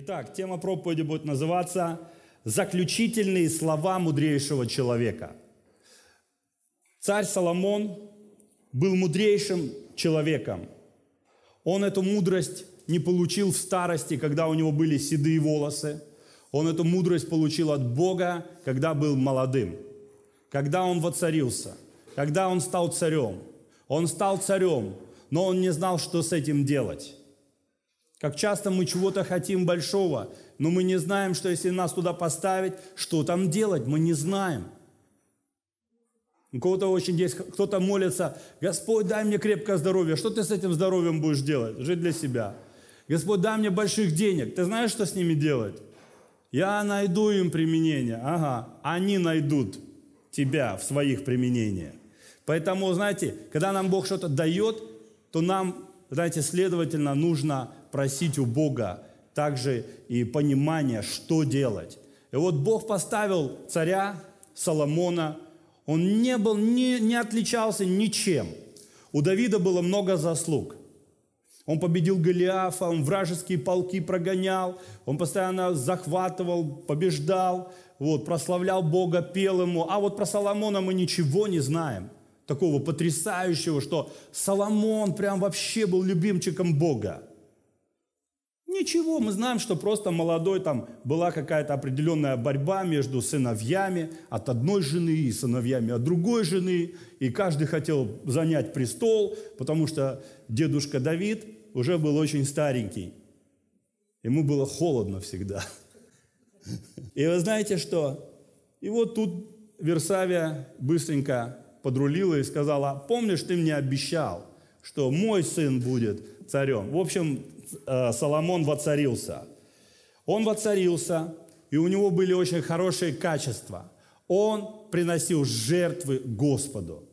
Итак, тема проповеди будет называться «Заключительные слова мудрейшего человека». Царь Соломон был мудрейшим человеком. Он эту мудрость не получил в старости, когда у него были седые волосы. Он эту мудрость получил от Бога, когда был молодым, когда он воцарился, когда он стал царем. Он стал царем, но он не знал, что с этим делать. Как часто мы чего-то хотим большого, но мы не знаем, что если нас туда поставить, что там делать, мы не знаем. У кого-то очень есть, кто-то молится, Господь, дай мне крепкое здоровье. Что ты с этим здоровьем будешь делать? Жить для себя. Господь, дай мне больших денег. Ты знаешь, что с ними делать? Я найду им применение. Ага, они найдут тебя в своих применениях. Поэтому, знаете, когда нам Бог что-то дает, то нам, знаете, следовательно, нужно просить у Бога также и понимание, что делать. И вот Бог поставил царя Соломона, он не был, не, не отличался ничем. У Давида было много заслуг. Он победил Голиафа, он вражеские полки прогонял, он постоянно захватывал, побеждал, вот, прославлял Бога, пел ему. А вот про Соломона мы ничего не знаем. Такого потрясающего, что Соломон прям вообще был любимчиком Бога. Ничего, мы знаем, что просто молодой там была какая-то определенная борьба между сыновьями от одной жены и сыновьями от другой жены, и каждый хотел занять престол, потому что дедушка Давид уже был очень старенький. Ему было холодно всегда. И вы знаете что? И вот тут Версавия быстренько подрулила и сказала, помнишь, ты мне обещал, что мой сын будет царем. В общем, Э, Соломон воцарился. Он воцарился, и у него были очень хорошие качества. Он приносил жертвы Господу.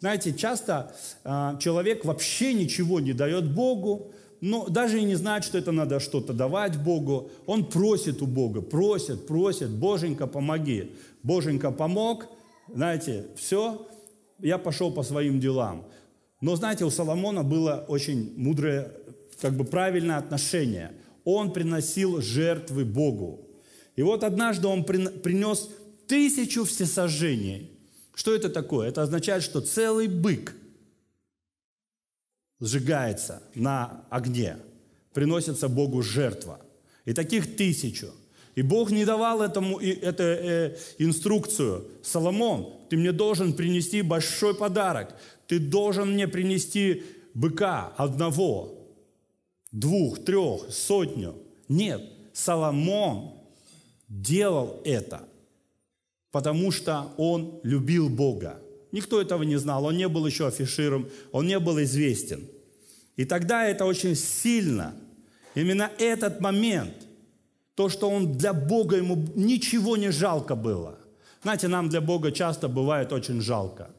Знаете, часто э, человек вообще ничего не дает Богу, но даже и не знает, что это надо что-то давать Богу. Он просит у Бога, просит, просит, Боженька, помоги. Боженька помог, знаете, все, я пошел по своим делам. Но знаете, у Соломона было очень мудрое как бы правильное отношение. Он приносил жертвы Богу. И вот однажды он принес тысячу всесожжений. Что это такое? Это означает, что целый бык сжигается на огне, приносится Богу жертва. И таких тысячу. И Бог не давал этому это, э, инструкцию. Соломон, ты мне должен принести большой подарок. Ты должен мне принести быка одного двух, трех, сотню. Нет, Соломон делал это, потому что он любил Бога. Никто этого не знал, он не был еще афиширом, он не был известен. И тогда это очень сильно, именно этот момент, то, что он для Бога, ему ничего не жалко было. Знаете, нам для Бога часто бывает очень жалко.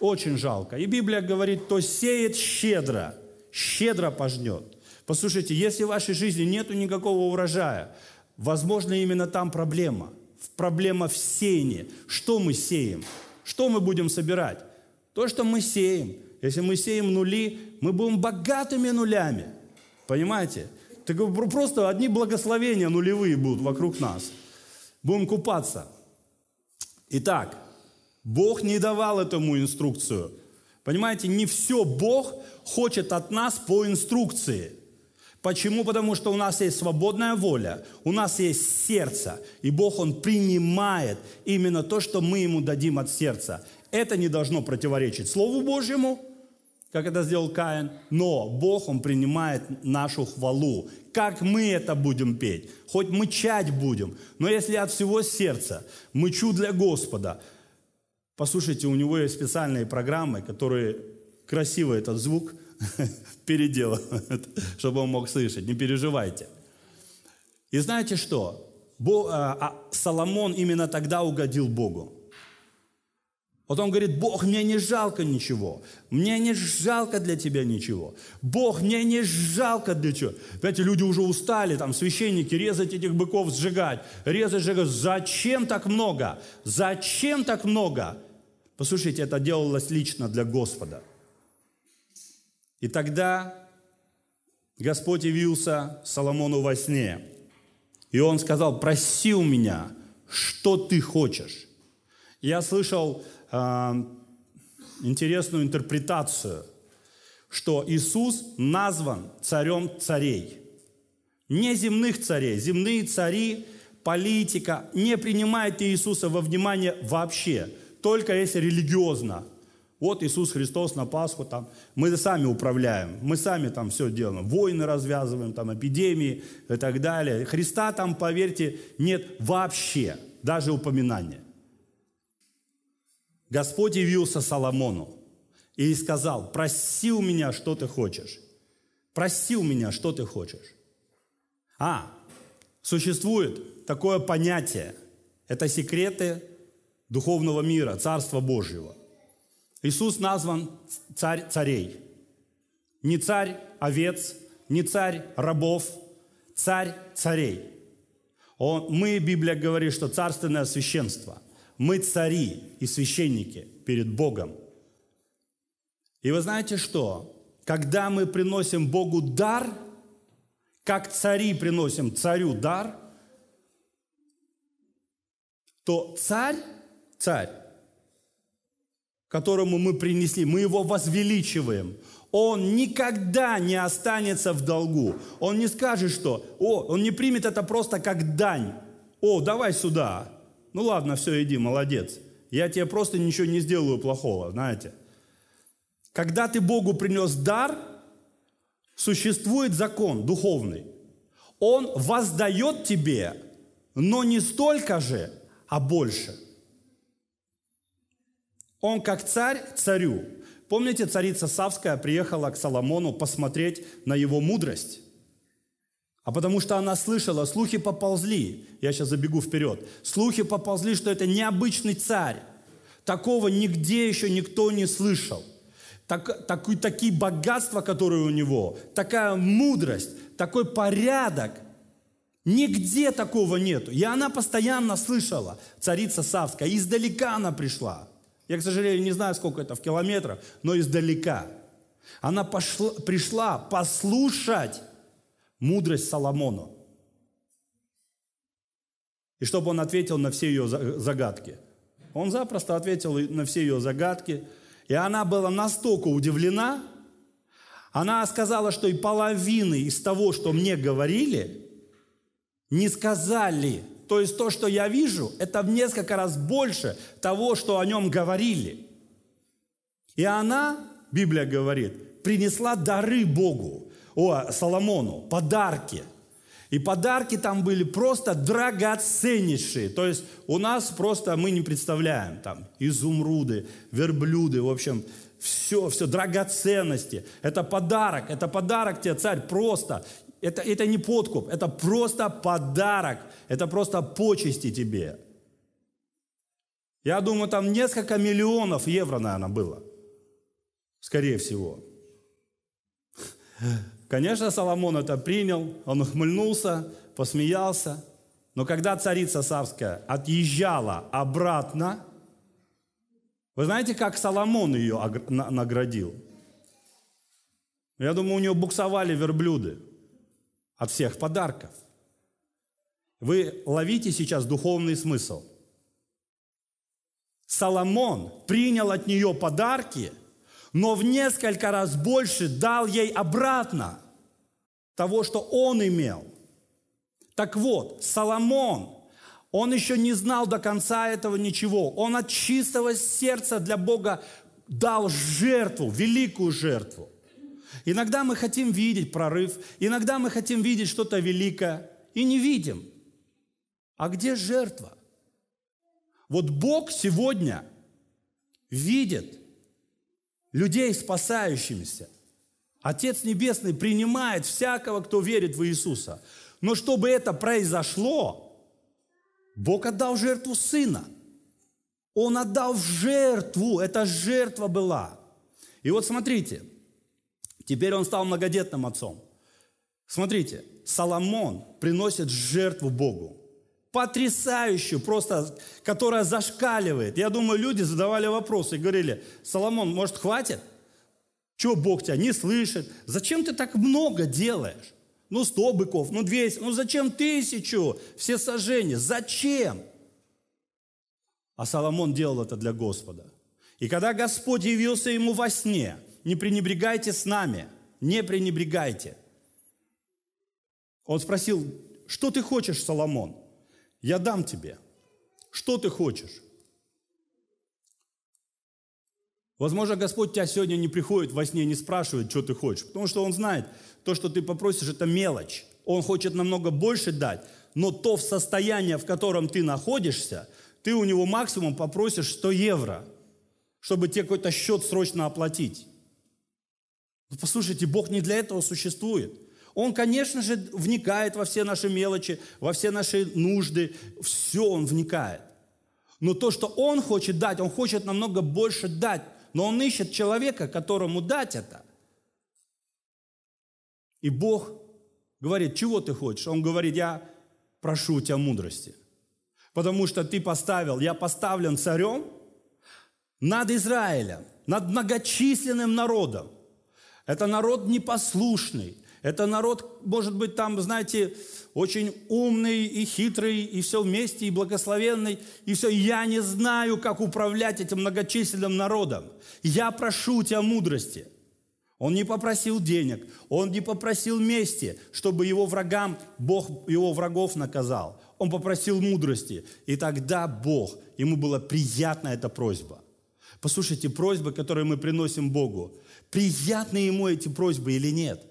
Очень жалко. И Библия говорит, то сеет щедро – щедро пожнет. Послушайте, если в вашей жизни нет никакого урожая, возможно, именно там проблема. Проблема в сеянии. Что мы сеем? Что мы будем собирать? То, что мы сеем. Если мы сеем нули, мы будем богатыми нулями. Понимаете? Так просто одни благословения нулевые будут вокруг нас. Будем купаться. Итак, Бог не давал этому инструкцию. Понимаете, не все Бог хочет от нас по инструкции. Почему? Потому что у нас есть свободная воля, у нас есть сердце, и Бог, Он принимает именно то, что мы Ему дадим от сердца. Это не должно противоречить Слову Божьему, как это сделал Каин, но Бог, Он принимает нашу хвалу. Как мы это будем петь? Хоть мычать будем, но если от всего сердца, мычу для Господа. Послушайте, у Него есть специальные программы, которые красиво этот звук переделывают, чтобы он мог слышать. Не переживайте. И знаете что? Бо, а, а, Соломон именно тогда угодил Богу. Вот он говорит, Бог, мне не жалко ничего. Мне не жалко для тебя ничего. Бог, мне не жалко для чего. Понимаете, люди уже устали, там, священники, резать этих быков, сжигать. Резать, сжигать. Зачем так много? Зачем так много? Послушайте, это делалось лично для Господа – и тогда Господь явился Соломону во сне. И он сказал, проси у меня, что ты хочешь. Я слышал э, интересную интерпретацию, что Иисус назван царем царей. Не земных царей. Земные цари, политика не принимает Иисуса во внимание вообще, только если религиозно – вот Иисус Христос на Пасху там. Мы сами управляем, мы сами там все делаем. Войны развязываем, там эпидемии и так далее. Христа там, поверьте, нет вообще, даже упоминания. Господь явился Соломону и сказал, проси у меня, что ты хочешь. Проси у меня, что ты хочешь. А, существует такое понятие. Это секреты духовного мира, Царства Божьего. Иисус назван царь царей. Не царь овец, не царь рабов, царь царей. Он, мы, Библия говорит, что царственное священство. Мы цари и священники перед Богом. И вы знаете что? Когда мы приносим Богу дар, как цари приносим царю дар, то царь, царь которому мы принесли, мы его возвеличиваем. Он никогда не останется в долгу. Он не скажет, что, о, он не примет это просто как дань. О, давай сюда. Ну ладно, все, иди, молодец. Я тебе просто ничего не сделаю плохого, знаете. Когда ты Богу принес дар, существует закон духовный. Он воздает тебе, но не столько же, а больше – он как царь царю. Помните, царица Савская приехала к Соломону посмотреть на его мудрость? А потому что она слышала, слухи поползли, я сейчас забегу вперед, слухи поползли, что это необычный царь. Такого нигде еще никто не слышал. Так, так, такие богатства, которые у него, такая мудрость, такой порядок. Нигде такого нету. И она постоянно слышала, царица Савская, издалека она пришла. Я, к сожалению, не знаю, сколько это в километрах, но издалека. Она пошла, пришла послушать мудрость Соломона. И чтобы он ответил на все ее загадки. Он запросто ответил на все ее загадки. И она была настолько удивлена, она сказала, что и половины из того, что мне говорили, не сказали – то есть то, что я вижу, это в несколько раз больше того, что о нем говорили. И она, Библия говорит, принесла дары Богу, о, Соломону, подарки. И подарки там были просто драгоценнейшие. То есть у нас просто мы не представляем там изумруды, верблюды, в общем, все, все, драгоценности. Это подарок, это подарок тебе, царь, просто. Это, это не подкуп, это просто подарок, это просто почести тебе. Я думаю, там несколько миллионов евро, наверное, было. Скорее всего. Конечно, Соломон это принял, он ухмыльнулся, посмеялся. Но когда царица Савская отъезжала обратно, вы знаете, как Соломон ее наградил? Я думаю, у нее буксовали верблюды от всех подарков. Вы ловите сейчас духовный смысл. Соломон принял от нее подарки, но в несколько раз больше дал ей обратно того, что он имел. Так вот, Соломон – он еще не знал до конца этого ничего. Он от чистого сердца для Бога дал жертву, великую жертву. Иногда мы хотим видеть прорыв, иногда мы хотим видеть что-то великое и не видим. А где жертва? Вот Бог сегодня видит людей спасающимися. Отец Небесный принимает всякого, кто верит в Иисуса. Но чтобы это произошло, Бог отдал жертву Сына. Он отдал жертву, это жертва была. И вот смотрите, Теперь он стал многодетным отцом. Смотрите, Соломон приносит жертву Богу. Потрясающую, просто, которая зашкаливает. Я думаю, люди задавали вопросы и говорили, Соломон, может, хватит? Чего Бог тебя не слышит? Зачем ты так много делаешь? Ну, сто быков, ну, двести, ну, зачем тысячу? Все сожжения, зачем? А Соломон делал это для Господа. И когда Господь явился ему во сне – не пренебрегайте с нами, не пренебрегайте. Он спросил, что ты хочешь, Соломон? Я дам тебе. Что ты хочешь? Возможно, Господь тебя сегодня не приходит во сне, не спрашивает, что ты хочешь, потому что Он знает, то, что ты попросишь, это мелочь. Он хочет намного больше дать, но то в состоянии, в котором ты находишься, ты у него максимум попросишь 100 евро, чтобы тебе какой-то счет срочно оплатить. Но ну, послушайте, Бог не для этого существует. Он, конечно же, вникает во все наши мелочи, во все наши нужды, все Он вникает. Но то, что Он хочет дать, Он хочет намного больше дать, но Он ищет человека, которому дать это. И Бог говорит, чего ты хочешь? Он говорит, я прошу у тебя мудрости, потому что ты поставил, я поставлен царем над Израилем, над многочисленным народом. Это народ непослушный. Это народ, может быть, там, знаете, очень умный и хитрый, и все вместе, и благословенный, и все. Я не знаю, как управлять этим многочисленным народом. Я прошу у тебя мудрости. Он не попросил денег, он не попросил мести, чтобы его врагам, Бог его врагов наказал. Он попросил мудрости. И тогда Бог, ему была приятна эта просьба. Послушайте, просьбы, которые мы приносим Богу, приятны Ему эти просьбы или нет?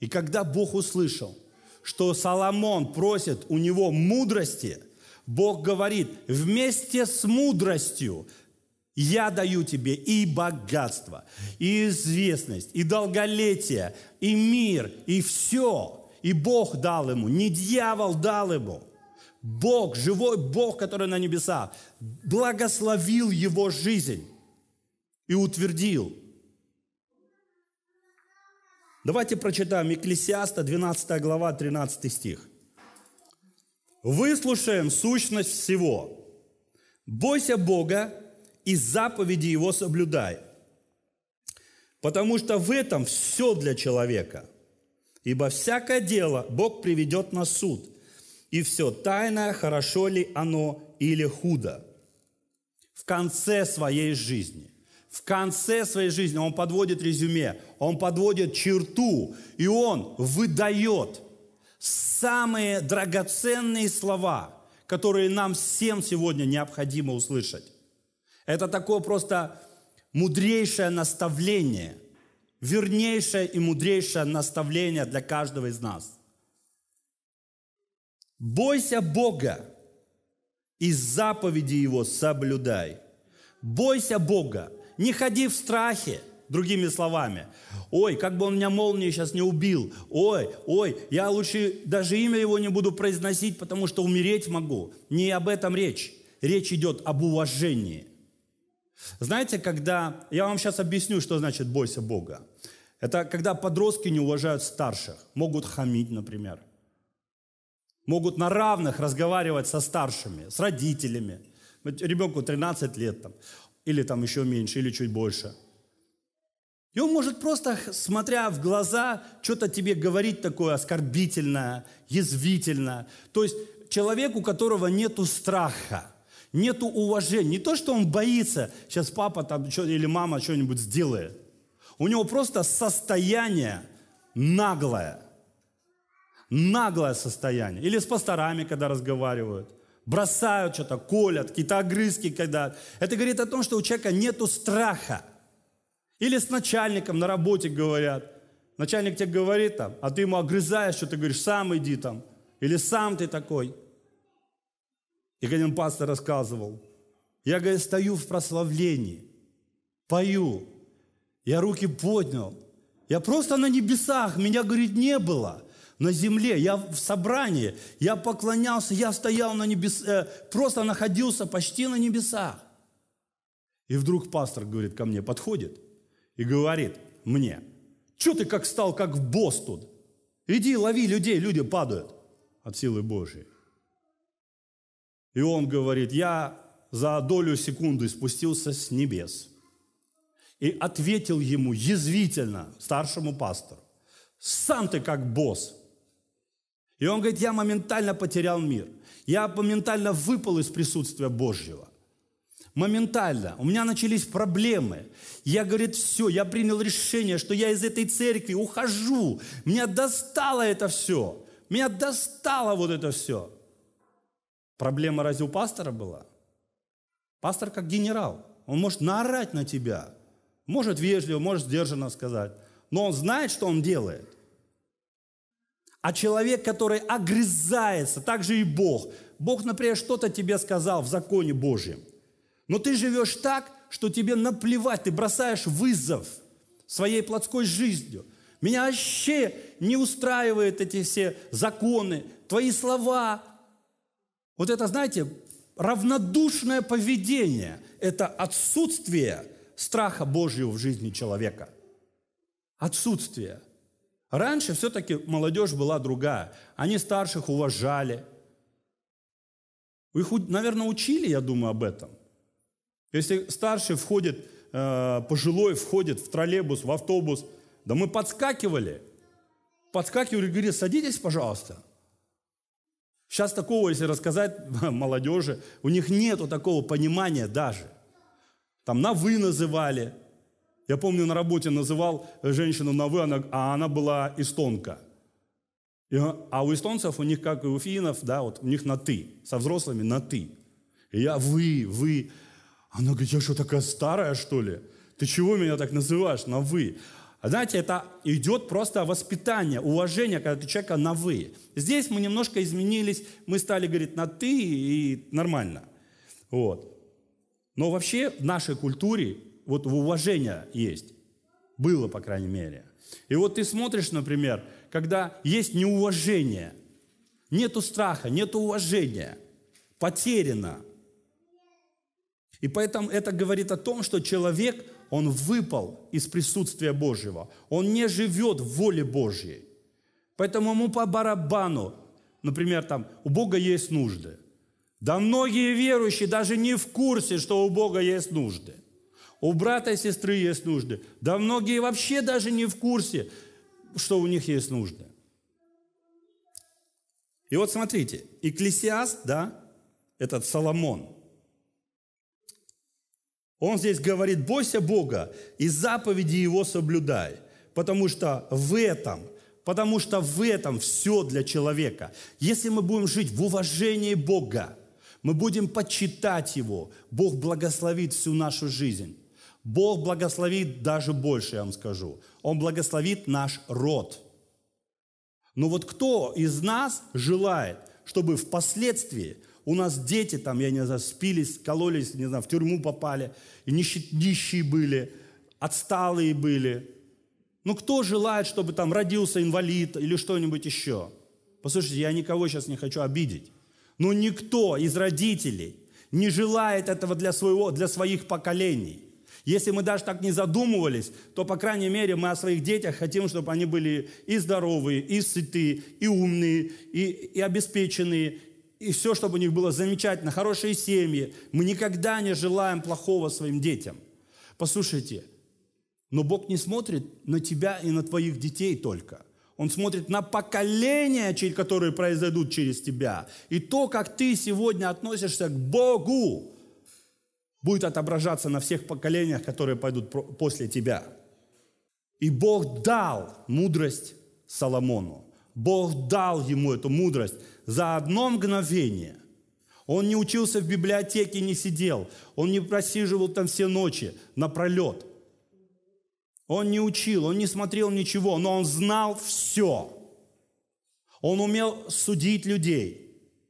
И когда Бог услышал, что Соломон просит у него мудрости, Бог говорит, вместе с мудростью я даю тебе и богатство, и известность, и долголетие, и мир, и все. И Бог дал ему, не дьявол дал ему – Бог, живой Бог, который на небесах, благословил его жизнь и утвердил. Давайте прочитаем Екклесиаста, 12 глава, 13 стих. «Выслушаем сущность всего. Бойся Бога и заповеди Его соблюдай, потому что в этом все для человека. Ибо всякое дело Бог приведет на суд – и все тайное, хорошо ли оно или худо. В конце своей жизни. В конце своей жизни он подводит резюме, он подводит черту, и он выдает самые драгоценные слова, которые нам всем сегодня необходимо услышать. Это такое просто мудрейшее наставление, вернейшее и мудрейшее наставление для каждого из нас – Бойся Бога и заповеди Его соблюдай. Бойся Бога, не ходи в страхе, другими словами. Ой, как бы он меня молнией сейчас не убил. Ой, ой, я лучше даже имя его не буду произносить, потому что умереть могу. Не об этом речь. Речь идет об уважении. Знаете, когда... Я вам сейчас объясню, что значит «бойся Бога». Это когда подростки не уважают старших, могут хамить, например – могут на равных разговаривать со старшими, с родителями. Ребенку 13 лет там, или там еще меньше, или чуть больше. И он может просто, смотря в глаза, что-то тебе говорить такое оскорбительное, язвительное. То есть человек, у которого нету страха, нету уважения. Не то, что он боится, сейчас папа там или мама что-нибудь сделает. У него просто состояние наглое – наглое состояние. Или с пасторами, когда разговаривают. Бросают что-то, колят, какие-то огрызки когда. Это говорит о том, что у человека нету страха. Или с начальником на работе говорят. Начальник тебе говорит там, а ты ему огрызаешь, что ты говоришь, сам иди там. Или сам ты такой. И один пастор рассказывал, я, говорит, стою в прославлении, пою, я руки поднял, я просто на небесах, меня, говорит, не было – на земле, я в собрании, я поклонялся, я стоял на небесах, э, просто находился почти на небесах. И вдруг пастор, говорит, ко мне подходит и говорит мне, что ты как стал, как босс тут? Иди, лови людей, люди падают от силы Божьей. И он говорит, я за долю секунды спустился с небес и ответил ему язвительно, старшему пастору, сам ты как босс, и он говорит, я моментально потерял мир. Я моментально выпал из присутствия Божьего. Моментально. У меня начались проблемы. Я, говорит, все, я принял решение, что я из этой церкви ухожу. Меня достало это все. Меня достало вот это все. Проблема разве у пастора была? Пастор как генерал. Он может наорать на тебя. Может вежливо, может сдержанно сказать. Но он знает, что он делает. А человек, который огрызается, так же и Бог. Бог, например, что-то тебе сказал в законе Божьем. Но ты живешь так, что тебе наплевать, ты бросаешь вызов своей плотской жизнью. Меня вообще не устраивают эти все законы, твои слова. Вот это, знаете, равнодушное поведение – это отсутствие страха Божьего в жизни человека. Отсутствие – Раньше все-таки молодежь была другая. Они старших уважали. Их, наверное, учили, я думаю, об этом. Если старший входит, э, пожилой входит в троллейбус, в автобус, да мы подскакивали. Подскакивали, говорили, садитесь, пожалуйста. Сейчас такого, если рассказать молодежи, у них нету такого понимания даже. Там на «вы» называли, я помню, на работе называл женщину на «вы», она, а она была эстонка. И, а у эстонцев, у них, как и у финнов, да, вот у них на «ты», со взрослыми на «ты». И я «вы», «вы». Она говорит, я что, такая старая, что ли? Ты чего меня так называешь на «вы»? А знаете, это идет просто воспитание, уважение, когда ты человека на «вы». Здесь мы немножко изменились, мы стали говорить на «ты» и нормально. Вот. Но вообще в нашей культуре вот уважение есть. Было, по крайней мере. И вот ты смотришь, например, когда есть неуважение, нету страха, нету уважения, потеряно. И поэтому это говорит о том, что человек, он выпал из присутствия Божьего. Он не живет в воле Божьей. Поэтому ему по барабану, например, там, у Бога есть нужды. Да многие верующие даже не в курсе, что у Бога есть нужды. У брата и сестры есть нужды. Да многие вообще даже не в курсе, что у них есть нужды. И вот смотрите, Экклесиаст, да, этот Соломон, он здесь говорит, бойся Бога и заповеди Его соблюдай, потому что в этом Потому что в этом все для человека. Если мы будем жить в уважении Бога, мы будем почитать Его, Бог благословит всю нашу жизнь. Бог благословит даже больше, я вам скажу. Он благословит наш род. Но вот кто из нас желает, чтобы впоследствии у нас дети там, я не знаю, спились, кололись, не знаю, в тюрьму попали, и нищие, нищие были, отсталые были. Ну кто желает, чтобы там родился инвалид или что-нибудь еще? Послушайте, я никого сейчас не хочу обидеть. Но никто из родителей не желает этого для, своего, для своих поколений. Если мы даже так не задумывались, то, по крайней мере, мы о своих детях хотим, чтобы они были и здоровые, и сытые, и умные, и, и обеспеченные, и все, чтобы у них было замечательно, хорошие семьи. Мы никогда не желаем плохого своим детям. Послушайте, но Бог не смотрит на тебя и на твоих детей только. Он смотрит на поколения, которые произойдут через тебя, и то, как ты сегодня относишься к Богу будет отображаться на всех поколениях, которые пойдут после тебя. И Бог дал мудрость Соломону. Бог дал ему эту мудрость за одно мгновение. Он не учился в библиотеке, не сидел. Он не просиживал там все ночи напролет. Он не учил, он не смотрел ничего, но он знал все. Он умел судить людей –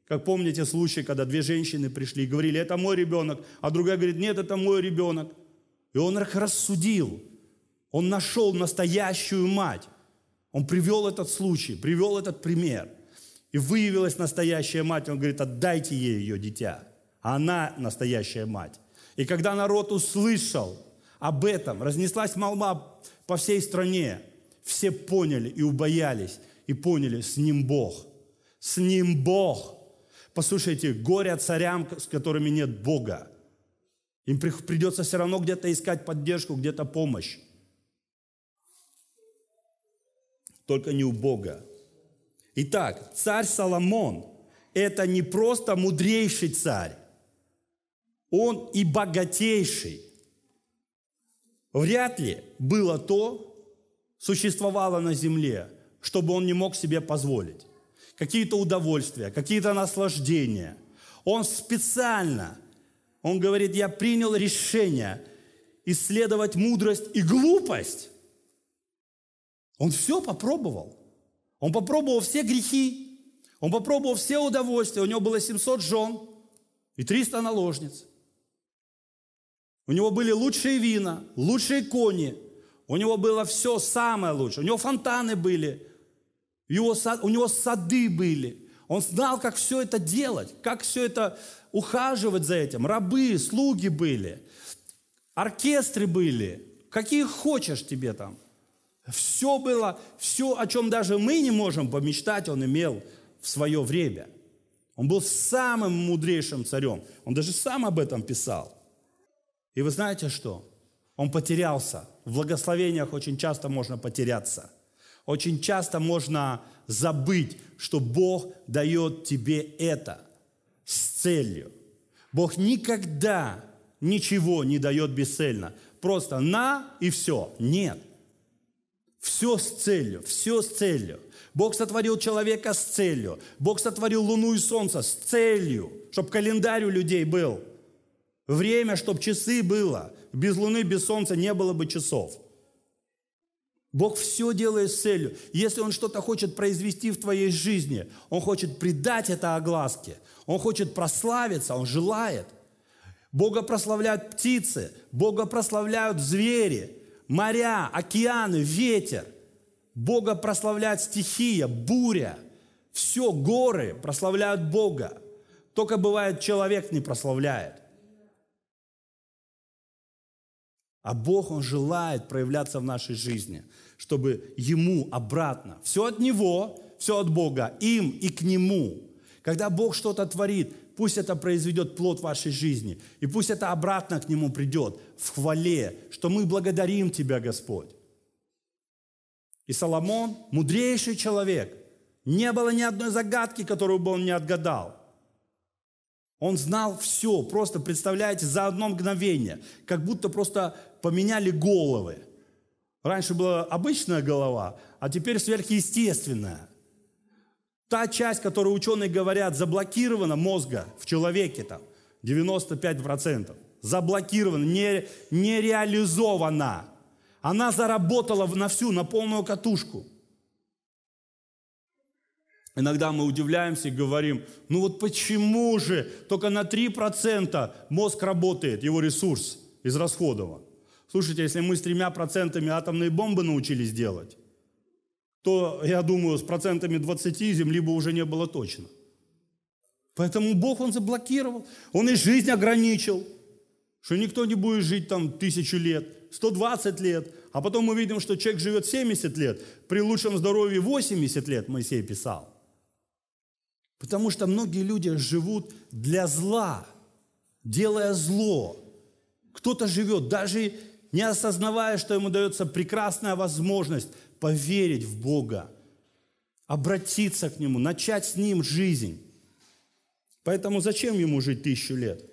как помните случай, когда две женщины пришли и говорили, это мой ребенок, а другая говорит, нет, это мой ребенок. И он их рассудил. Он нашел настоящую мать. Он привел этот случай, привел этот пример. И выявилась настоящая мать. Он говорит, отдайте ей ее дитя. А она настоящая мать. И когда народ услышал об этом, разнеслась молва по всей стране, все поняли и убоялись, и поняли, с ним Бог. С ним Бог. Послушайте, горе царям, с которыми нет Бога. Им придется все равно где-то искать поддержку, где-то помощь. Только не у Бога. Итак, царь Соломон – это не просто мудрейший царь, он и богатейший. Вряд ли было то, существовало на земле, чтобы он не мог себе позволить какие-то удовольствия, какие-то наслаждения. Он специально, он говорит, я принял решение исследовать мудрость и глупость. Он все попробовал. Он попробовал все грехи, он попробовал все удовольствия. У него было 700 жен и 300 наложниц. У него были лучшие вина, лучшие кони. У него было все самое лучшее. У него фонтаны были, его, у него сады были. Он знал, как все это делать, как все это ухаживать за этим. Рабы, слуги были, оркестры были, какие хочешь тебе там. Все было, все, о чем даже мы не можем помечтать, он имел в свое время. Он был самым мудрейшим царем. Он даже сам об этом писал. И вы знаете что? Он потерялся. В благословениях очень часто можно потеряться. Очень часто можно забыть, что Бог дает тебе это с целью. Бог никогда ничего не дает бесцельно. Просто на и все. Нет. Все с целью, все с целью. Бог сотворил человека с целью. Бог сотворил луну и солнце с целью, чтобы календарь у людей был. Время, чтобы часы было. Без луны, без солнца не было бы часов. Бог все делает с целью. Если Он что-то хочет произвести в твоей жизни, Он хочет придать это огласке, Он хочет прославиться, Он желает. Бога прославляют птицы, Бога прославляют звери, моря, океаны, ветер. Бога прославляют стихия, буря. Все, горы прославляют Бога. Только бывает, человек не прославляет. А Бог, Он желает проявляться в нашей жизни, чтобы Ему обратно, все от Него, все от Бога, им и к Нему. Когда Бог что-то творит, пусть это произведет плод вашей жизни, и пусть это обратно к Нему придет в хвале, что мы благодарим Тебя, Господь. И Соломон, мудрейший человек, не было ни одной загадки, которую бы он не отгадал – он знал все, просто, представляете, за одно мгновение, как будто просто поменяли головы. Раньше была обычная голова, а теперь сверхъестественная. Та часть, которую ученые говорят, заблокирована мозга в человеке там, 95%. Заблокирована, не, не реализована. Она заработала на всю, на полную катушку – Иногда мы удивляемся и говорим, ну вот почему же только на 3% мозг работает, его ресурс израсходован. Слушайте, если мы с тремя процентами атомные бомбы научились делать, то, я думаю, с процентами 20 Земли бы уже не было точно. Поэтому Бог, Он заблокировал, Он и жизнь ограничил, что никто не будет жить там тысячу лет, 120 лет, а потом мы видим, что человек живет 70 лет, при лучшем здоровье 80 лет, Моисей писал. Потому что многие люди живут для зла, делая зло. Кто-то живет, даже не осознавая, что ему дается прекрасная возможность поверить в Бога, обратиться к Нему, начать с Ним жизнь. Поэтому зачем ему жить тысячу лет,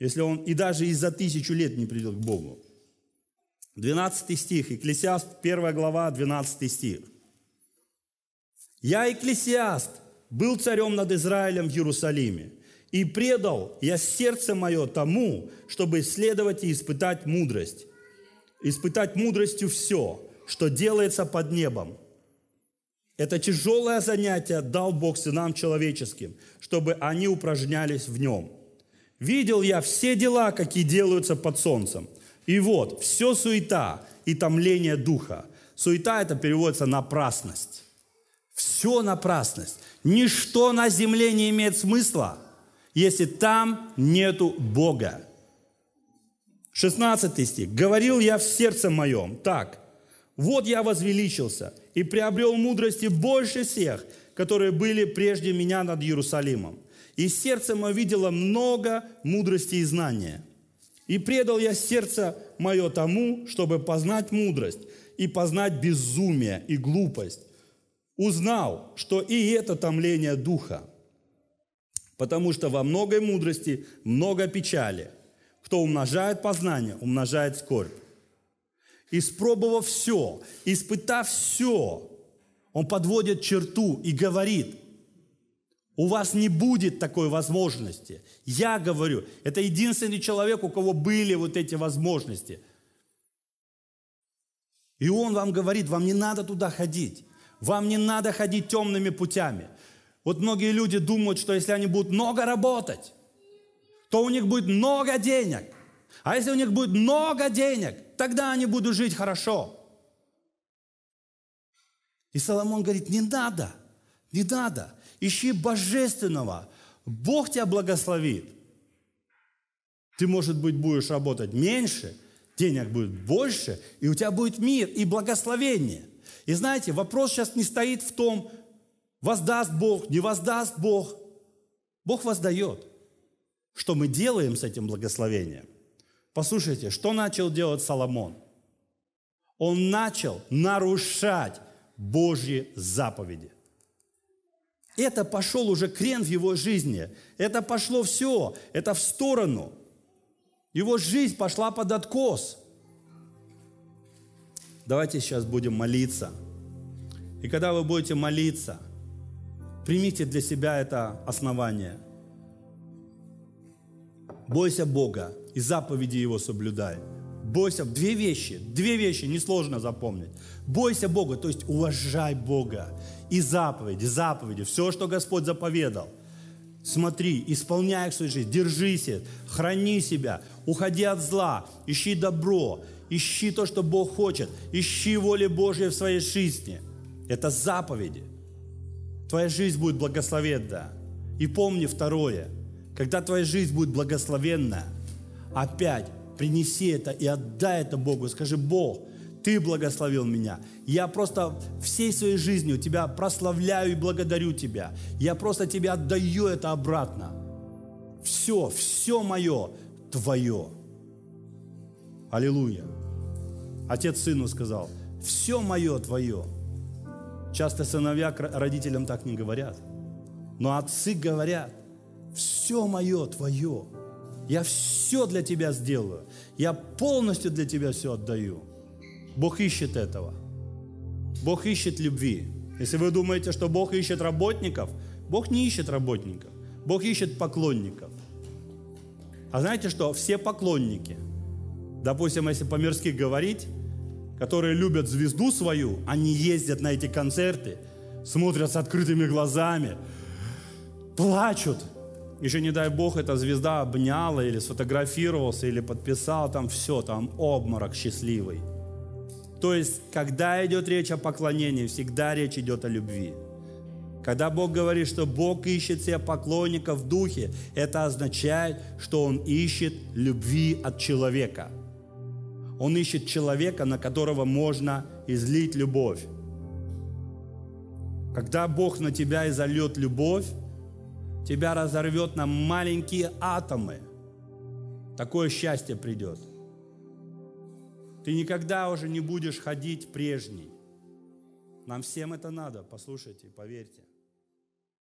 если он и даже и за тысячу лет не придет к Богу? 12 стих, Экклесиаст, 1 глава, 12 стих. «Я, Экклесиаст, был царем над Израилем в Иерусалиме, и предал я сердце мое тому, чтобы исследовать и испытать мудрость, испытать мудростью все, что делается под небом. Это тяжелое занятие дал Бог сынам человеческим, чтобы они упражнялись в нем. Видел я все дела, какие делаются под солнцем. И вот, все суета и томление духа. Суета это переводится напрасность. Все напрасность. Ничто на земле не имеет смысла, если там нету Бога. 16 стих. «Говорил я в сердце моем так, вот я возвеличился и приобрел мудрости больше всех, которые были прежде меня над Иерусалимом. И сердце мое видело много мудрости и знания. И предал я сердце мое тому, чтобы познать мудрость и познать безумие и глупость, узнал, что и это томление духа, потому что во многой мудрости много печали. Кто умножает познание, умножает скорбь. Испробовав все, испытав все, он подводит черту и говорит, у вас не будет такой возможности. Я говорю, это единственный человек, у кого были вот эти возможности. И он вам говорит, вам не надо туда ходить. Вам не надо ходить темными путями. Вот многие люди думают, что если они будут много работать, то у них будет много денег. А если у них будет много денег, тогда они будут жить хорошо. И Соломон говорит, не надо, не надо. Ищи божественного. Бог тебя благословит. Ты, может быть, будешь работать меньше, денег будет больше, и у тебя будет мир и благословение – и знаете, вопрос сейчас не стоит в том, воздаст Бог, не воздаст Бог. Бог воздает. Что мы делаем с этим благословением? Послушайте, что начал делать Соломон? Он начал нарушать Божьи заповеди. Это пошел уже крен в его жизни. Это пошло все. Это в сторону. Его жизнь пошла под откос – Давайте сейчас будем молиться. И когда вы будете молиться, примите для себя это основание. Бойся Бога и заповеди Его соблюдай. Бойся. Две вещи. Две вещи несложно запомнить. Бойся Бога, то есть уважай Бога. И заповеди, заповеди, все, что Господь заповедал. Смотри, исполняй их в своей жизни, держись, храни себя, уходи от зла, ищи добро, Ищи то, что Бог хочет. Ищи воли Божьей в своей жизни. Это заповеди. Твоя жизнь будет благословенна. И помни второе. Когда твоя жизнь будет благословенна, опять принеси это и отдай это Богу. Скажи, Бог, ты благословил меня. Я просто всей своей жизнью Тебя прославляю и благодарю Тебя. Я просто Тебе отдаю это обратно. Все, все мое Твое. Аллилуйя. Отец сыну сказал, все мое твое. Часто сыновья родителям так не говорят. Но отцы говорят, все мое твое. Я все для тебя сделаю. Я полностью для тебя все отдаю. Бог ищет этого. Бог ищет любви. Если вы думаете, что Бог ищет работников, Бог не ищет работников. Бог ищет поклонников. А знаете что? Все поклонники – допустим, если по-мирски говорить, которые любят звезду свою, они ездят на эти концерты, смотрят с открытыми глазами, плачут. Еще не дай бог, эта звезда обняла или сфотографировался, или подписал, там все, там обморок счастливый. То есть, когда идет речь о поклонении, всегда речь идет о любви. Когда Бог говорит, что Бог ищет себе поклонников в духе, это означает, что Он ищет любви от человека – он ищет человека, на которого можно излить любовь. Когда Бог на тебя изольет любовь, тебя разорвет на маленькие атомы. Такое счастье придет. Ты никогда уже не будешь ходить прежний. Нам всем это надо, послушайте, поверьте.